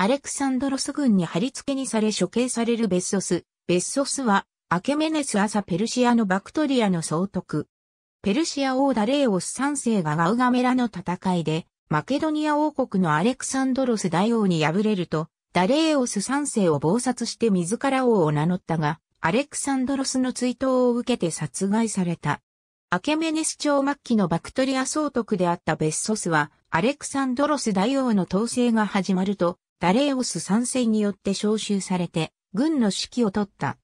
アレクサンドロス軍に貼り付けにされ処刑されるベッソス。ベッソスは、アケメネス朝ペルシアのバクトリアの総督。ペルシア王ダレーオス3世がガウガメラの戦いで、マケドニア王国のアレクサンドロス大王に敗れると、ダレーオス3世を謀殺して自ら王を名乗ったが、アレクサンドロスの追悼を受けて殺害された。アケメネス朝末期のバクトリア総督であったベッソスは、アレクサンドロス大王の統制が始まると、ダレオス参戦によって召集されて、軍の指揮を取った。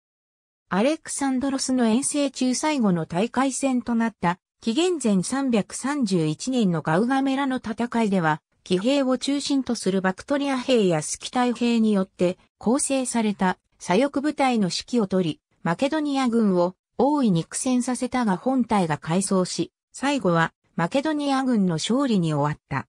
アレクサンドロスの遠征中最後の大会戦となった、紀元前331年のガウガメラの戦いでは、騎兵を中心とするバクトリア兵やスキタイ兵によって構成された左翼部隊の指揮を取り、マケドニア軍を大いに苦戦させたが本隊が改装し、最後はマケドニア軍の勝利に終わった。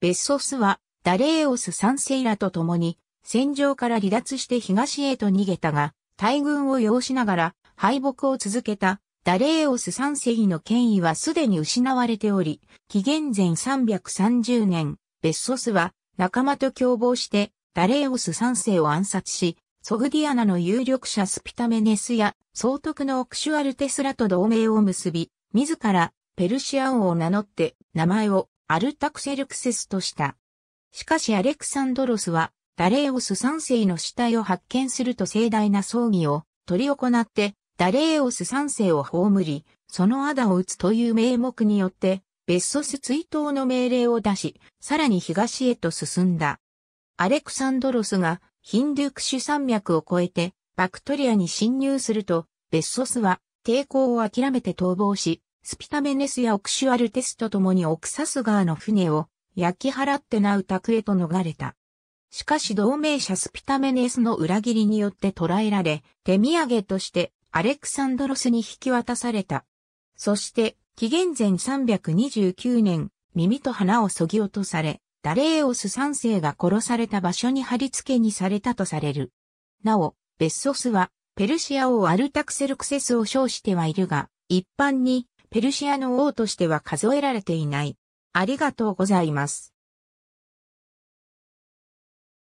ベッソスはダレーオス三世らと共に、戦場から離脱して東へと逃げたが、大軍を要しながら敗北を続けたダレーオス三世の権威はすでに失われており、紀元前330年、ベッソスは仲間と共謀してダレーオス三世を暗殺し、ソグディアナの有力者スピタメネスや総督のオクシュアルテスラと同盟を結び、自らペルシア王を名乗って名前をアルタクセルクセスとした。しかしアレクサンドロスは、ダレーオス3世の死体を発見すると盛大な葬儀を取り行って、ダレーオス3世を葬り、そのアダを討つという名目によって、ベッソス追悼の命令を出し、さらに東へと進んだ。アレクサンドロスがヒンドゥクシュ山脈を越えてバクトリアに侵入すると、ベッソスは抵抗を諦めて逃亡し、スピタメネスやオクシュアルテスと共にオクサス川の船を焼き払ってナウタクへと逃れた。しかし同盟者スピタメネスの裏切りによって捕らえられ、手土産としてアレクサンドロスに引き渡された。そして、紀元前329年、耳と鼻をそぎ落とされ、ダレーオス三世が殺された場所に貼り付けにされたとされる。なお、ベッソスは、ペルシア王アルタクセルクセスを称してはいるが、一般に、ペルシアの王としては数えられていない。ありがとうございます。